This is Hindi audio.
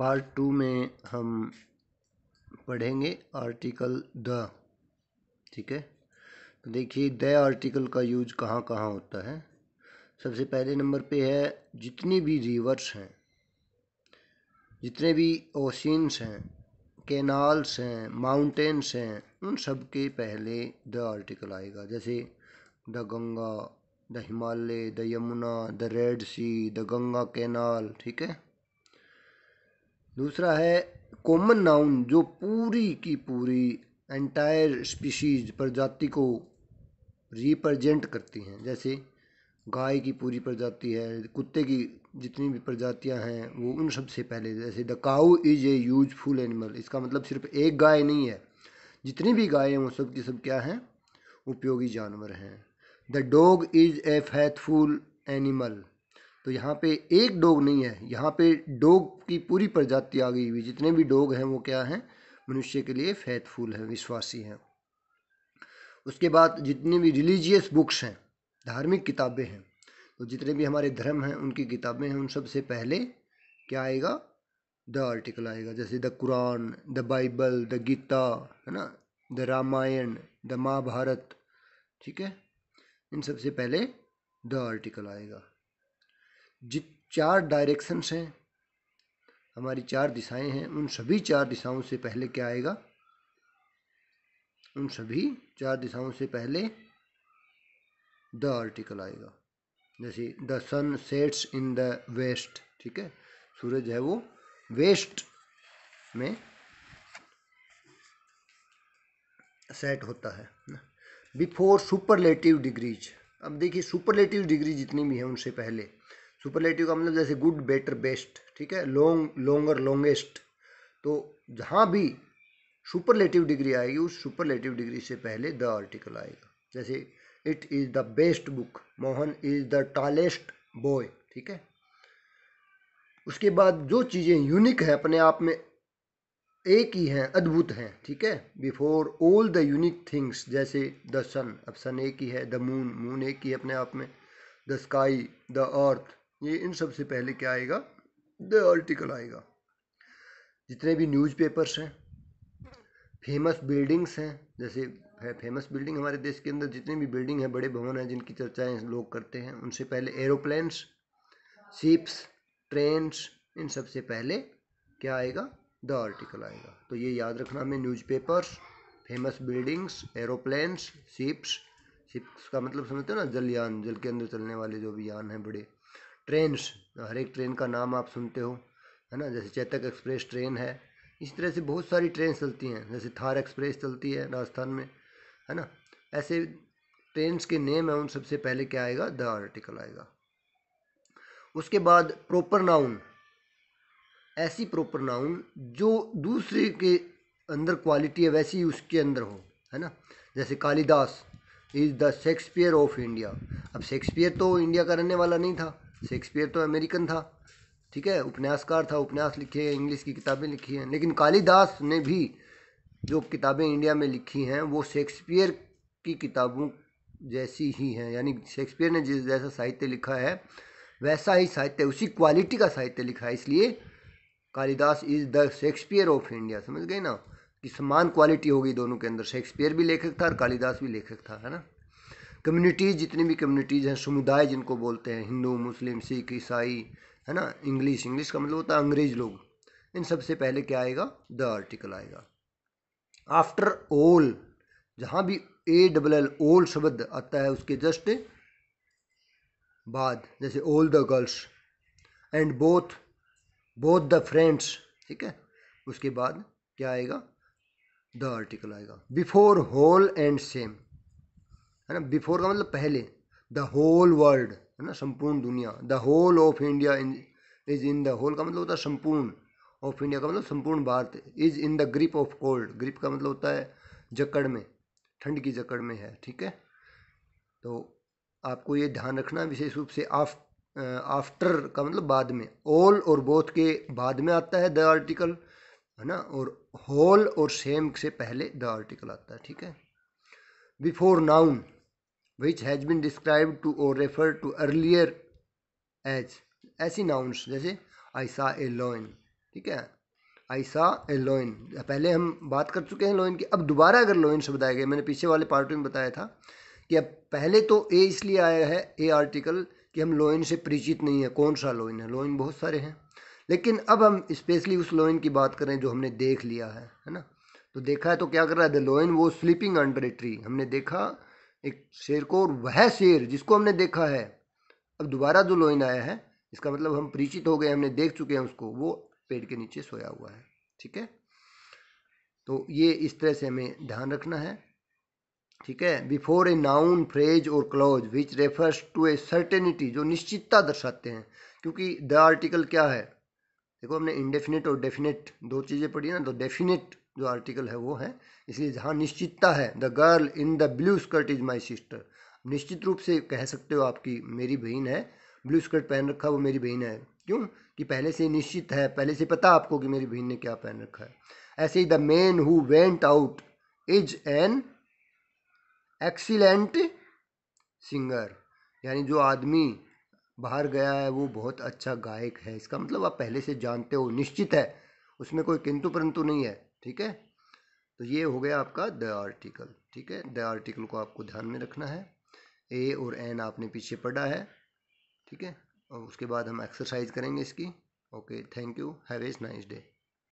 पार्ट टू में हम पढ़ेंगे आर्टिकल द ठीक है तो देखिए द आर्टिकल का यूज कहाँ कहाँ होता है सबसे पहले नंबर पे है जितनी भी रिवर्स हैं जितने भी ओशिन्स हैं कैनाल्स हैं माउंटेन्स हैं उन सब के पहले द आर्टिकल आएगा जैसे the Ganga the Himalaya the Yamuna the Red Sea the Ganga canal ठीक है दूसरा है कॉमन नाउन जो पूरी की पूरी एंटायर स्पीशीज़ प्रजाति को रिप्रजेंट करती हैं जैसे गाय की पूरी प्रजाति है कुत्ते की जितनी भी प्रजातियां हैं वो उन सब से पहले जैसे the cow is a useful animal इसका मतलब सिर्फ एक गाय नहीं है जितनी भी हैं वो सब की सब क्या हैं उपयोगी जानवर हैं the dog is a faithful animal तो यहाँ पे एक डोग नहीं है यहाँ पे डोग की पूरी प्रजाति आ गई हुई जितने भी डोग हैं वो क्या हैं मनुष्य के लिए फैथफुल हैं विश्वासी हैं उसके बाद जितनी भी रिलीजियस बुक्स हैं धार्मिक किताबें हैं तो जितने भी हमारे धर्म हैं उनकी किताबें हैं उन सबसे पहले क्या आएगा द आर्टिकल आएगा जैसे the Quran the Bible the Gita है ना द रामायण द महाभारत ठीक है इन सबसे पहले द आर्टिकल आएगा जित चार डायरेक्शंस हैं हमारी चार दिशाएं हैं उन सभी चार दिशाओं से पहले क्या आएगा उन सभी चार दिशाओं से पहले द आर्टिकल आएगा जैसे the sun sets in the west ठीक है सूरज है वो वेस्ट में सेट होता है बिफोर सुपरलेटिव डिग्रीज अब देखिए सुपरलेटिव डिग्री जितनी भी है उनसे पहले सुपरलेटिव का मतलब जैसे गुड बेटर बेस्ट ठीक है लॉन्ग लॉन्गर लॉन्गेस्ट तो जहाँ भी सुपरलेटिव डिग्री आएगी उस सुपरलेटिव डिग्री से पहले द आर्टिकल आएगा जैसे it is the best book Mohan is the tallest boy ठीक है उसके बाद जो चीज़ें यूनिक हैं अपने आप में एक ही हैं अद्भुत हैं ठीक है before all the unique things जैसे द सन अब सन एक ही है द मून मून एक ही है अपने आप में द स्काई द अर्थ ये इन सब से पहले क्या आएगा द आर्टिकल आएगा जितने भी न्यूज़पेपर्स हैं फेमस बिल्डिंग्स हैं जैसे है फेमस बिल्डिंग हमारे देश के अंदर जितने भी बिल्डिंग हैं बड़े भवन हैं जिनकी चर्चाएं लोग करते हैं उनसे पहले एरोप्लेन्स शिप्स ट्रेन्स इन सब से पहले क्या आएगा द आर्टिकल आएगा तो ये याद रखना हमें newspapers famous buildings aeroplanes ships ships का मतलब समझते हो ना जल यान जल के अंदर चलने वाले जो भी यान हैं बड़े ट्रेन्स हर एक ट्रेन का नाम आप सुनते हो है ना जैसे चेतक एक्सप्रेस ट्रेन है इस तरह से बहुत सारी ट्रेन चलती हैं जैसे थार एक्सप्रेस चलती है राजस्थान में है ना ऐसे ट्रेन्स के नेम है उन सबसे पहले क्या आएगा द आर्टिकल आएगा उसके बाद प्रॉपर नाउन ऐसी प्रॉपर नाउन जो दूसरे के अंदर क्वालिटी है वैसी उसके अंदर हो है ना जैसे Kalidas is the Shakespeare of India अब शेक्सपियर तो इंडिया का रहने वाला नहीं था शेक्सपियर तो अमेरिकन था ठीक है उपन्यासकार था उपन्यास लिखे हैं इंग्लिश की किताबें लिखी हैं लेकिन कालिदास ने भी जो किताबें इंडिया में लिखी हैं वो शेक्सपियर की किताबों जैसी ही हैं यानी शेक्सपियर ने जिस जैसा साहित्य लिखा है वैसा ही साहित्य उसी क्वालिटी का साहित्य लिखा है इसलिए Kalidas is the Shakespeare of India समझ गए ना कि समान क्वालिटी होगी दोनों के अंदर शेक्सपियर भी लेखक था और कालिदास भी लेखक था है ना कम्युनिटीज़ जितनी भी कम्युनिटीज़ हैं समुदाय जिनको बोलते हैं हिंदू मुस्लिम सिख ईसाई है ना इंग्लिश इंग्लिश का मतलब होता है अंग्रेज लोग इन सबसे पहले क्या आएगा द आर्टिकल आएगा आफ्टर ओल जहाँ भी ए डबल एल ओल शब्द आता है उसके जस्ट बाद जैसे all the girls and both both the friends ठीक है उसके बाद क्या आएगा द आर्टिकल आएगा बिफोर होल एंड सेम है ना बिफोर का मतलब पहले द होल वर्ल्ड है ना संपूर्ण दुनिया the whole of India is in the whole का मतलब होता है संपूर्ण ऑफ इंडिया का मतलब संपूर्ण भारत is in the grip of cold grip का मतलब होता है जकड़ में ठंड की जकड़ में है ठीक है तो आपको ये ध्यान रखना विशेष रूप से आफ आफ्टर का मतलब बाद में ऑल और बोथ के बाद में आता है द आर्टिकल है ना और होल और सेम से पहले द आर्टिकल आता है ठीक है before noun which has been describe to और रेफर टू अर्लियर एज ऐसी नाउन्स जैसे आई सा ए लोइन ठीक है आई सा ए लोइन पहले हम बात कर चुके हैं लोइन की अब दोबारा अगर लोइन से बताया गया मैंने पीछे वाले पार्ट में बताया था कि अब पहले तो ए इसलिए आया है ए आर्टिकल कि हम लोइन से परिचित नहीं है कौन सा लोइन है लोइन बहुत सारे हैं लेकिन अब हम स्पेशली उस लोइन की बात करें जो हमने देख लिया है है ना तो देखा है तो क्या कर रहा है द लोइन वो स्लीपिंग अंडर ए ट्री हमने देखा एक शेर को और वह शेर जिसको हमने देखा है अब दोबारा जो लोइन आया है इसका मतलब हम परिचित हो गए हमने देख चुके हैं उसको वो पेड़ के नीचे सोया हुआ है ठीक है तो ये इस तरह से हमें ध्यान रखना है ठीक है बिफोर ए नाउन फ्रेज और clause which refers to a certainty जो निश्चितता दर्शाते हैं क्योंकि द आर्टिकल क्या है देखो हमने इनडेफिनेट और डेफिनेट दो चीज़ें पढ़ी ना तो डेफिनेट जो आर्टिकल है वो है इसलिए जहाँ निश्चितता है the girl in the blue skirt is my sister निश्चित रूप से कह सकते हो आपकी मेरी बहन है ब्लू स्कर्ट पहन रखा वो मेरी बहन है क्यों कि पहले से निश्चित है पहले से पता आपको कि मेरी बहन ने क्या पहन रखा है ऐसे ही the man who went out is an excellent singer यानी जो आदमी बाहर गया है वो बहुत अच्छा गायक है इसका मतलब आप पहले से जानते हो निश्चित है उसमें कोई किंतु परंतु नहीं है ठीक है तो ये हो गया आपका द आर्टिकल ठीक है द आर्टिकल को आपको ध्यान में रखना है ए और एन आपने पीछे पढ़ा है ठीक है और उसके बाद हम एक्सरसाइज करेंगे इसकी okay thank you have a nice day